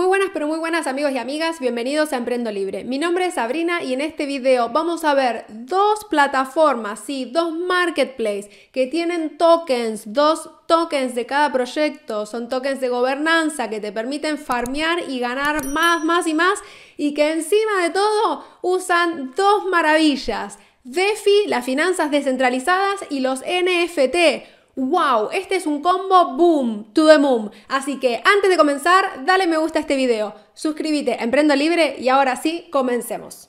Muy buenas, pero muy buenas amigos y amigas, bienvenidos a Emprendo Libre. Mi nombre es Sabrina y en este video vamos a ver dos plataformas, sí, dos marketplaces que tienen tokens, dos tokens de cada proyecto, son tokens de gobernanza que te permiten farmear y ganar más, más y más y que encima de todo usan dos maravillas, DeFi, las finanzas descentralizadas y los NFT wow, este es un combo boom, to the moon. Así que antes de comenzar, dale me gusta a este video, suscríbete a Emprendo Libre y ahora sí, comencemos.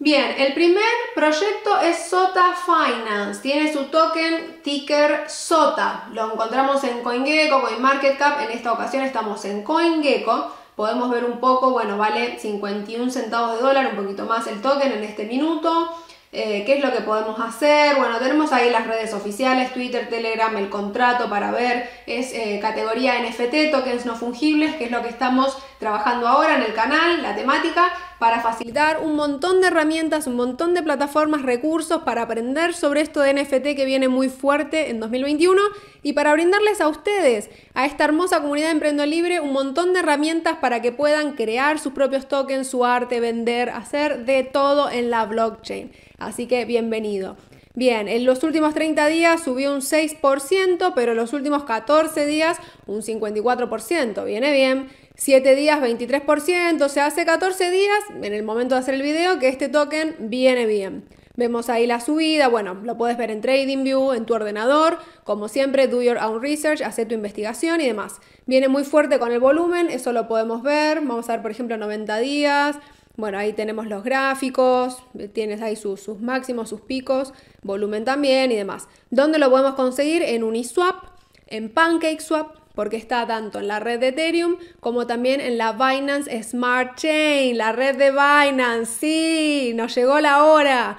Bien, el primer proyecto es Sota Finance. Tiene su token ticker SOTA. Lo encontramos en CoinGecko, CoinMarketCap. En esta ocasión estamos en CoinGecko podemos ver un poco, bueno, vale 51 centavos de dólar, un poquito más el token en este minuto. Eh, qué es lo que podemos hacer. Bueno, tenemos ahí las redes oficiales, Twitter, Telegram, el contrato para ver, es eh, categoría NFT, tokens no fungibles, que es lo que estamos trabajando ahora en el canal, la temática para facilitar un montón de herramientas, un montón de plataformas, recursos para aprender sobre esto de NFT que viene muy fuerte en 2021 y para brindarles a ustedes, a esta hermosa comunidad de Emprendo Libre, un montón de herramientas para que puedan crear sus propios tokens, su arte, vender, hacer de todo en la blockchain. Así que bienvenido. Bien, en los últimos 30 días subió un 6%, pero en los últimos 14 días un 54%. Viene bien. 7 días 23%, o sea, hace 14 días, en el momento de hacer el video, que este token viene bien. Vemos ahí la subida, bueno, lo puedes ver en TradingView, en tu ordenador, como siempre, do your own research, hace tu investigación y demás. Viene muy fuerte con el volumen, eso lo podemos ver, vamos a ver por ejemplo 90 días, bueno, ahí tenemos los gráficos, tienes ahí sus, máximos, sus picos, volumen también y demás. ¿Dónde lo podemos conseguir? En Uniswap, en PancakeSwap, porque está tanto en la red de Ethereum como también en la Binance Smart Chain, la red de Binance. Sí, nos llegó la hora.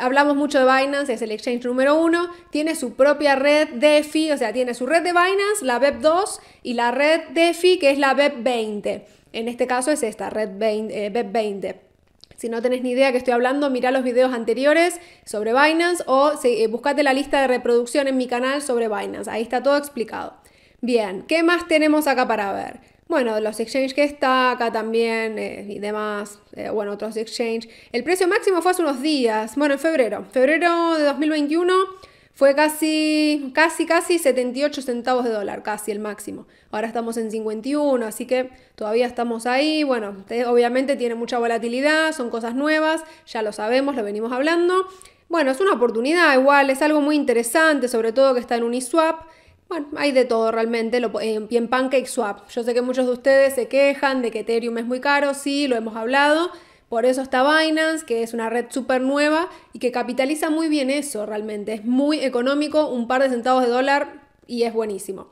Hablamos mucho de Binance, es el exchange número uno. Tiene su propia red DeFi, o sea, tiene su red de Binance, la BEP2, y la red DeFi, que es la BEP20. En este caso es esta, red eh, BEP20. Si no tenés ni idea de qué estoy hablando, mira los videos anteriores sobre Binance o eh, buscate la lista de reproducción en mi canal sobre Binance. Ahí está todo explicado. Bien, ¿qué más tenemos acá para ver? Bueno, los exchanges que está acá también eh, y demás, eh, bueno, otros exchanges. El precio máximo fue hace unos días, bueno, en febrero. Febrero de 2021 fue casi, casi, casi 78 centavos de dólar, casi el máximo. Ahora estamos en 51, así que todavía estamos ahí. Bueno, obviamente tiene mucha volatilidad, son cosas nuevas, ya lo sabemos, lo venimos hablando. Bueno, es una oportunidad igual, es algo muy interesante, sobre todo que está en Uniswap. Bueno, hay de todo realmente. Lo, eh, en PancakeSwap, yo sé que muchos de ustedes se quejan de que Ethereum es muy caro, sí, lo hemos hablado. Por eso está Binance, que es una red súper nueva y que capitaliza muy bien eso realmente. Es muy económico, un par de centavos de dólar y es buenísimo.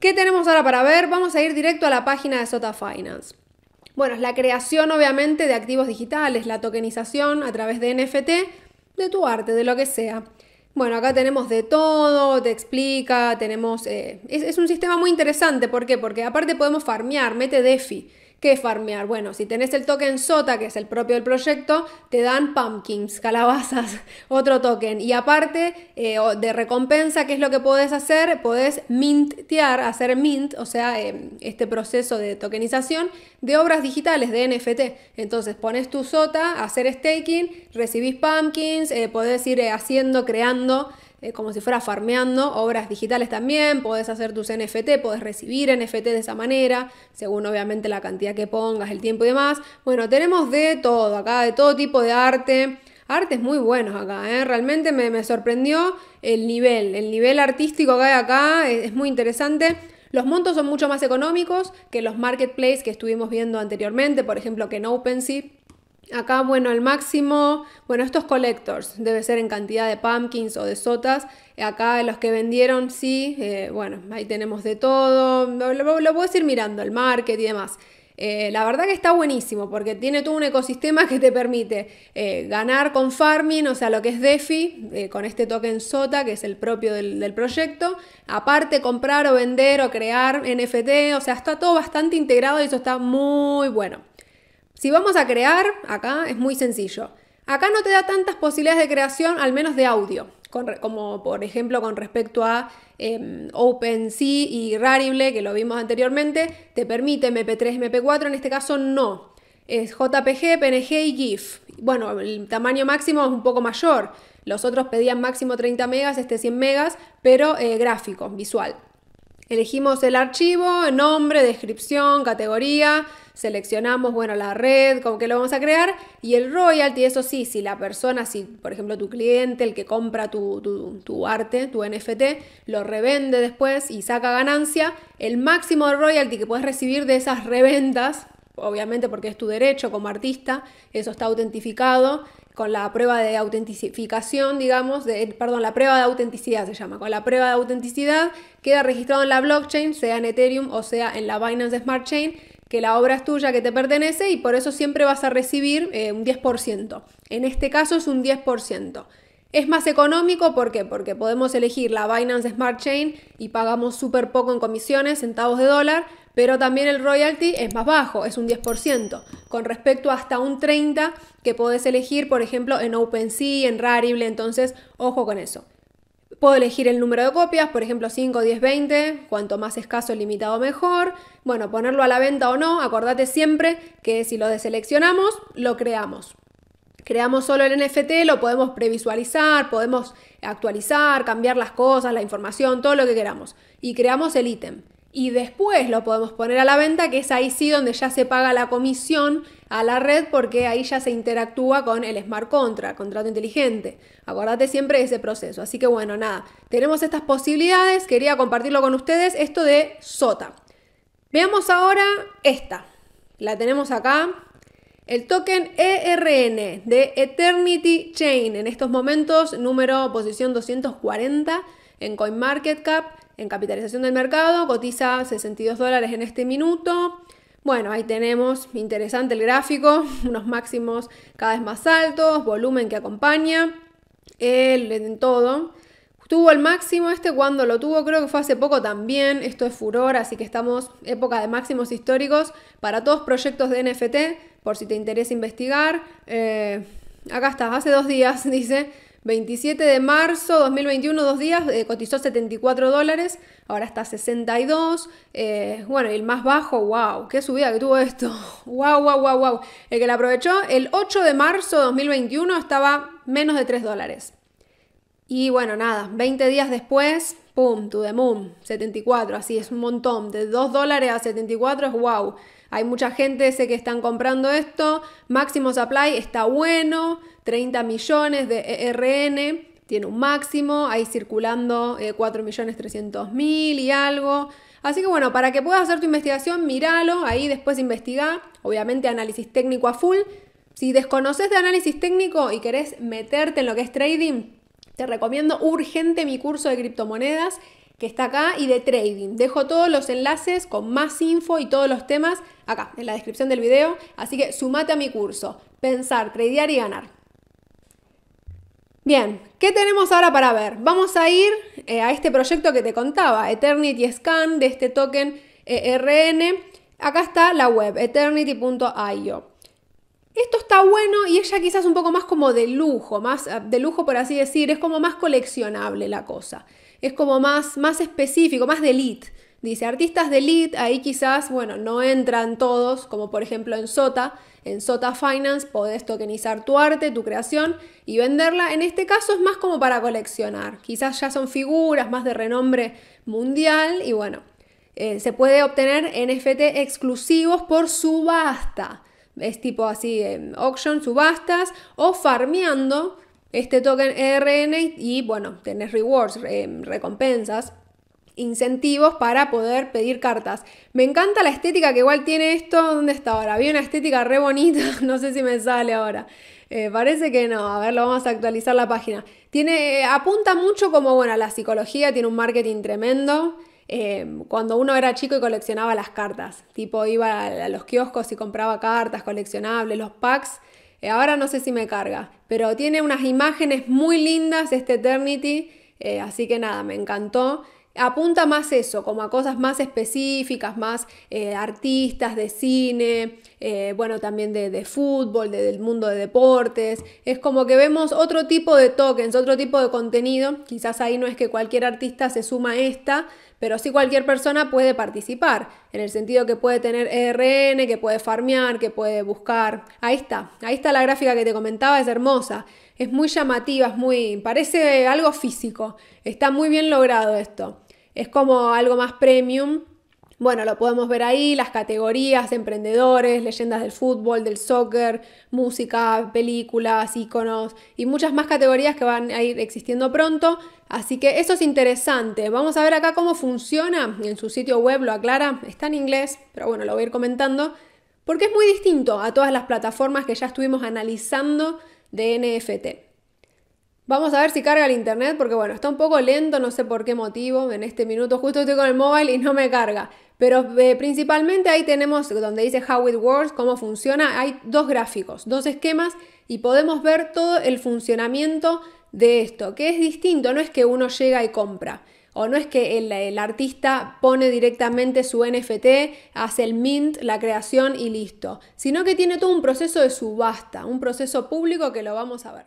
¿Qué tenemos ahora para ver? Vamos a ir directo a la página de Sota Finance. Bueno, es la creación obviamente de activos digitales, la tokenización a través de NFT de tu arte, de lo que sea. Bueno, acá tenemos de todo, te explica, tenemos... Eh, es, es, un sistema muy interesante, ¿por qué? Porque aparte podemos farmear, mete DeFi que farmear. Bueno, si tenés el token SOTA, que es el propio del proyecto, te dan pumpkins, calabazas, otro token. Y aparte eh, de recompensa, ¿qué es lo que podés hacer? Podés mintear, hacer mint, o sea, em, este proceso de tokenización de obras digitales, de NFT. Entonces pones tu SOTA, hacer staking, recibís pumpkins, eh, podés ir eh, haciendo, creando eh, como si fuera farmeando obras digitales también, podés hacer tus NFT, podés recibir NFT de esa manera, según obviamente la cantidad que pongas, el tiempo y demás. Bueno, tenemos de todo acá, de todo tipo de arte artes muy buenos acá, ¿eh? realmente me, sorprendió el nivel, el nivel artístico que hay acá, es, muy interesante. Los montos son mucho más económicos que los marketplaces que estuvimos viendo anteriormente, por ejemplo que en OpenSea Acá, bueno, al máximo, bueno, estos collectors, debe ser en cantidad de pumpkins o de sotas. Acá los que vendieron, sí, eh, bueno, ahí tenemos de todo. Lo, puedes ir mirando, el market y demás. Eh, la verdad que está buenísimo porque tiene todo un ecosistema que te permite eh, ganar con farming, o sea, lo que es DeFi, con este token SOTA, que es el propio del, del proyecto. Aparte, comprar o vender o crear NFT, o sea, está todo bastante integrado y eso está muy bueno. Si vamos a crear, acá es muy sencillo. Acá no te da tantas posibilidades de creación, al menos de audio, como por ejemplo con respecto a Open em, OpenSea y Rarible, que lo vimos anteriormente, te permite MP3, MP4, en este caso no. Es JPG, PNG y GIF. Bueno, el tamaño máximo es un poco mayor. Los otros pedían máximo 30 megas, este 100 megas, pero eh, gráfico, visual. Elegimos el archivo, nombre, descripción, categoría, seleccionamos, bueno, la red, con que lo vamos a crear, y el royalty, eso sí, si la persona, si por ejemplo tu cliente, el que compra tu, arte, tu NFT, lo revende después y saca ganancia, el máximo de royalty que puedes recibir de esas reventas, obviamente porque es tu derecho como artista, eso está autentificado con la prueba de autentificación, digamos, de, perdón, la prueba de autenticidad se llama, con la prueba de autenticidad queda registrado en la blockchain, sea en Ethereum o sea en la Binance Smart Chain, que la obra es tuya, que te pertenece y por eso siempre vas a recibir eh, un 10%. En este caso es un 10%. Es más económico, ¿por qué? Porque podemos elegir la Binance Smart Chain y pagamos súper poco en comisiones, centavos de dólar, pero también el royalty es más bajo, es un 10%, con respecto hasta un 30% que podés elegir, por ejemplo, en OpenSea, en Rarible, entonces ojo con eso. Puedo elegir el número de copias, por ejemplo 5, 10, 20, cuanto más escaso limitado mejor. Bueno, ponerlo a la venta o no, acordate siempre que si lo deseleccionamos, lo creamos. Creamos solo el NFT, lo podemos previsualizar, podemos actualizar, cambiar las cosas, la información, todo lo que queramos. Y creamos el ítem. Y después lo podemos poner a la venta, que es ahí sí donde ya se paga la comisión a la red porque ahí ya se interactúa con el smart contract, contrato inteligente. Acordate siempre de ese proceso. Así que bueno, nada, tenemos estas posibilidades, quería compartirlo con ustedes, esto de SOTA. Veamos ahora esta, la tenemos acá, el token ERN de Eternity Chain, en estos momentos número posición 240 en CoinMarketCap, en capitalización del mercado, cotiza 62 dólares en este minuto. Bueno, ahí tenemos interesante el gráfico, unos máximos cada vez más altos, volumen que acompaña, el, en todo. Tuvo el máximo este cuando lo tuvo, creo que fue hace poco también. Esto es furor, así que estamos época de máximos históricos para todos proyectos de NFT, por si te interesa investigar. Eh, acá está, hace dos días, dice. 27 de marzo 2021, dos días, eh, cotizó 74 dólares, ahora está 62. Eh, bueno, y el más bajo, wow, qué subida que tuvo esto. Wow, wow, wow, wow. El que la aprovechó, el 8 de marzo 2021 estaba menos de 3 dólares. Y bueno, nada, 20 días después, pum, to the moon, 74, así es un montón. De 2 dólares a 74 es wow. Hay mucha gente, sé que están comprando esto. Máximo Supply está bueno, 30 millones de e RN tiene un máximo, Ahí circulando 4.300.000 eh, y algo. Así que bueno, para que puedas hacer tu investigación, míralo, ahí después investiga, obviamente análisis técnico a full. Si desconoces de análisis técnico y querés meterte en lo que es trading, te recomiendo urgente mi curso de criptomonedas que está acá, y de trading. Dejo todos los enlaces con más info y todos los temas acá, en la descripción del video. Así que sumate a mi curso. Pensar, tradear y ganar. Bien, ¿qué tenemos ahora para ver? Vamos a ir eh, a este proyecto que te contaba, Eternity Scan, de este token eh, RN Acá está la web, eternity.io. Esto está bueno y ella quizás un poco más como de lujo, más de lujo por así decir, es como más coleccionable la cosa es como más, más específico, más de elite. Dice, artistas de elite, ahí quizás, bueno, no entran todos, como por ejemplo en Sota. En Sota Finance podés tokenizar tu arte, tu creación y venderla. En este caso es más como para coleccionar. Quizás ya son figuras más de renombre mundial y bueno, eh, se puede obtener NFT exclusivos por subasta. Es tipo así, auction, subastas o farmeando este token ERN y bueno, tenés rewards, recompensas, incentivos para poder pedir cartas. Me encanta la estética que igual tiene esto. ¿Dónde está ahora? Había una estética re bonita, no sé si me sale ahora. Eh, parece que no, a ver, lo vamos a actualizar la página. Tiene, eh, apunta mucho como, bueno, la psicología tiene un marketing tremendo. Eh, cuando uno era chico y coleccionaba las cartas, tipo iba a los kioscos y compraba cartas coleccionables, los packs, eh, ahora no sé si me carga, pero tiene unas imágenes muy lindas este Eternity, eh, así que nada, me encantó. Apunta más eso, como a cosas más específicas, más eh, artistas de cine, bueno, también de, fútbol, del mundo de deportes. Es como que vemos otro tipo de tokens, otro tipo de contenido. Quizás ahí no es que cualquier artista se suma a esta, pero sí cualquier persona puede participar, en el sentido que puede tener ERN, que puede farmear, que puede buscar. Ahí está, ahí está la gráfica que te comentaba, es hermosa, es muy llamativa, es muy, parece algo físico, está muy bien logrado esto. Es como algo más premium bueno, lo podemos ver ahí, las categorías, emprendedores, leyendas del fútbol, del soccer, música, películas, íconos y muchas más categorías que van a ir existiendo pronto. Así que eso es interesante. Vamos a ver acá cómo funciona. En su sitio web lo aclara, está en inglés, pero bueno, lo voy a ir comentando. Porque es muy distinto a todas las plataformas que ya estuvimos analizando de NFT. Vamos a ver si carga el internet, porque bueno, está un poco lento, no sé por qué motivo. En este minuto justo estoy con el móvil y no me carga. Pero eh, principalmente ahí tenemos donde dice how it works, cómo funciona, hay dos gráficos, dos esquemas y podemos ver todo el funcionamiento de esto, que es distinto, no es que uno llega y compra. O no es que el, el artista pone directamente su NFT, hace el mint, la creación y listo, sino que tiene todo un proceso de subasta, un proceso público que lo vamos a ver.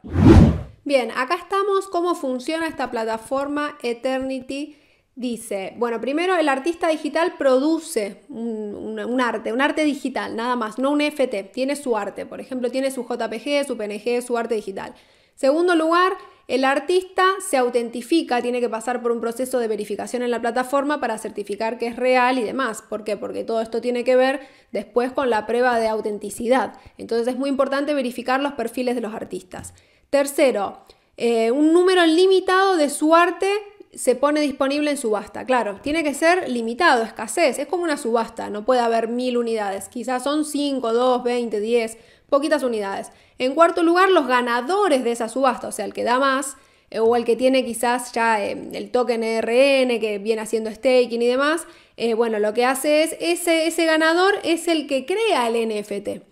Bien, acá estamos, cómo funciona esta plataforma Eternity Dice, bueno, primero el artista digital produce un, arte, un arte digital, nada más, no un FT, tiene su arte, por ejemplo, tiene su JPG, su PNG, su arte digital. Segundo lugar, el artista se autentifica, tiene que pasar por un proceso de verificación en la plataforma para certificar que es real y demás. ¿Por qué? Porque todo esto tiene que ver después con la prueba de autenticidad. Entonces es muy importante verificar los perfiles de los artistas. Tercero, eh, un número limitado de su arte se pone disponible en subasta. Claro, tiene que ser limitado, escasez. Es como una subasta, no puede haber mil unidades. Quizás son 5, 2, 20, 10, poquitas unidades. En cuarto lugar, los ganadores de esa subasta, o sea, el que da más eh, o el que tiene quizás ya eh, el token e RN que viene haciendo staking y demás, eh, bueno, lo que hace es, ese, ese ganador es el que crea el NFT.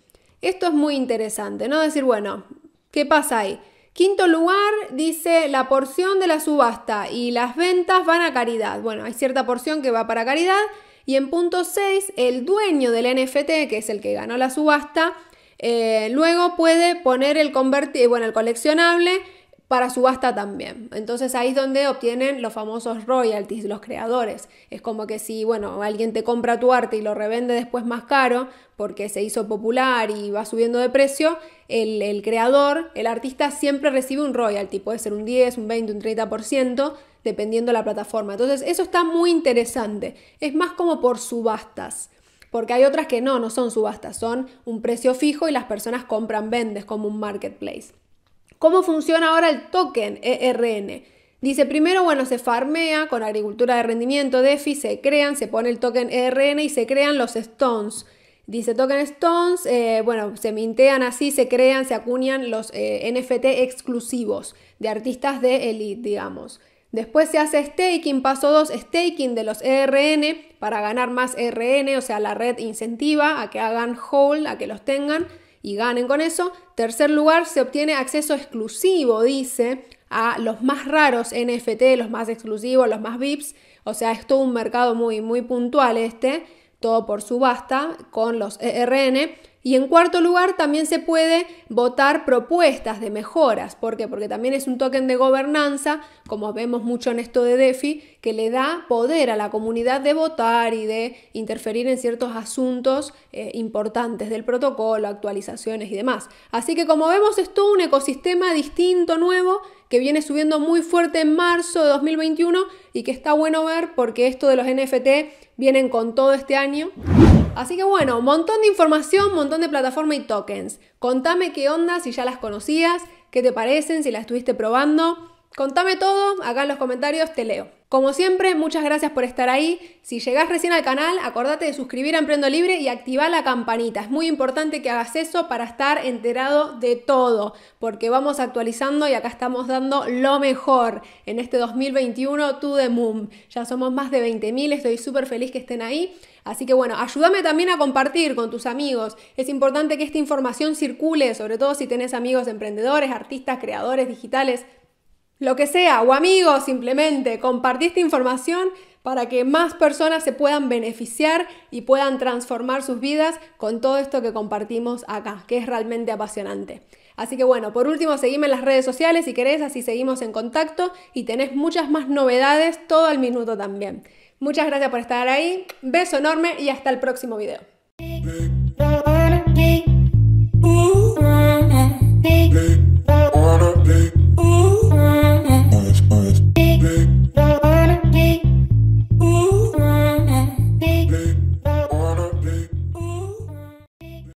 Esto es muy interesante, ¿no? Decir, bueno, ¿qué pasa ahí? Quinto lugar, dice la porción de la subasta y las ventas van a caridad. Bueno, hay cierta porción que va para caridad. Y en punto 6, el dueño del NFT, que es el que ganó la subasta, eh, luego puede poner el, bueno, el coleccionable para subasta también. Entonces ahí es donde obtienen los famosos royalties, los creadores. Es como que si, bueno, alguien te compra tu arte y lo revende después más caro porque se hizo popular y va subiendo de precio, el, el creador, el artista siempre recibe un royalty, puede ser un 10, un 20, un 30%, dependiendo de la plataforma. Entonces eso está muy interesante. Es más como por subastas. Porque hay otras que no, no son subastas, son un precio fijo y las personas compran, vendes como un marketplace. ¿Cómo funciona ahora el token ERN? Dice, primero, bueno, se farmea con agricultura de rendimiento, DeFi, se crean, se pone el token ERN y se crean los stones. Dice token stones, eh, bueno, se mintean así, se crean, se acuñan los eh, NFT exclusivos de artistas de elite, digamos. Después se hace staking, paso 2, staking de los ERN para ganar más ERN, o sea, la red incentiva a que hagan hold, a que los tengan y ganen con eso. Tercer lugar, se obtiene acceso exclusivo, dice, a los más raros NFT, los más exclusivos, los más VIPs. O sea, es todo un mercado muy, muy puntual este, todo por subasta con los ERN. Y en cuarto lugar, también se puede votar propuestas de mejoras. ¿Por qué? Porque también es un token de gobernanza, como vemos mucho en esto de DeFi, que le da poder a la comunidad de votar y de interferir en ciertos asuntos eh, importantes del protocolo, actualizaciones y demás. Así que como vemos es todo un ecosistema distinto, nuevo, que viene subiendo muy fuerte en marzo de 2021 y que está bueno ver porque esto de los NFT vienen con todo este año. Así que bueno, montón de información, montón de plataforma y tokens. Contame qué onda, si ya las conocías, qué te parecen, si las estuviste probando. Contame todo, acá en los comentarios te leo. Como siempre, muchas gracias por estar ahí. Si llegás recién al canal, acordate de suscribir a Emprendo Libre y activar la campanita. Es muy importante que hagas eso para estar enterado de todo, porque vamos actualizando y acá estamos dando lo mejor en este 2021 To The Moon. Ya somos más de 20.000, estoy súper feliz que estén ahí. Así que bueno, ayúdame también a compartir con tus amigos. Es importante que esta información circule, sobre todo si tenés amigos emprendedores, artistas, creadores digitales lo que sea, o amigos, simplemente compartí esta información para que más personas se puedan beneficiar y puedan transformar sus vidas con todo esto que compartimos acá, que es realmente apasionante. Así que bueno, por último, seguime en las redes sociales si querés, así seguimos en contacto y tenés muchas más novedades todo el minuto también. Muchas gracias por estar ahí, beso enorme y hasta el próximo video.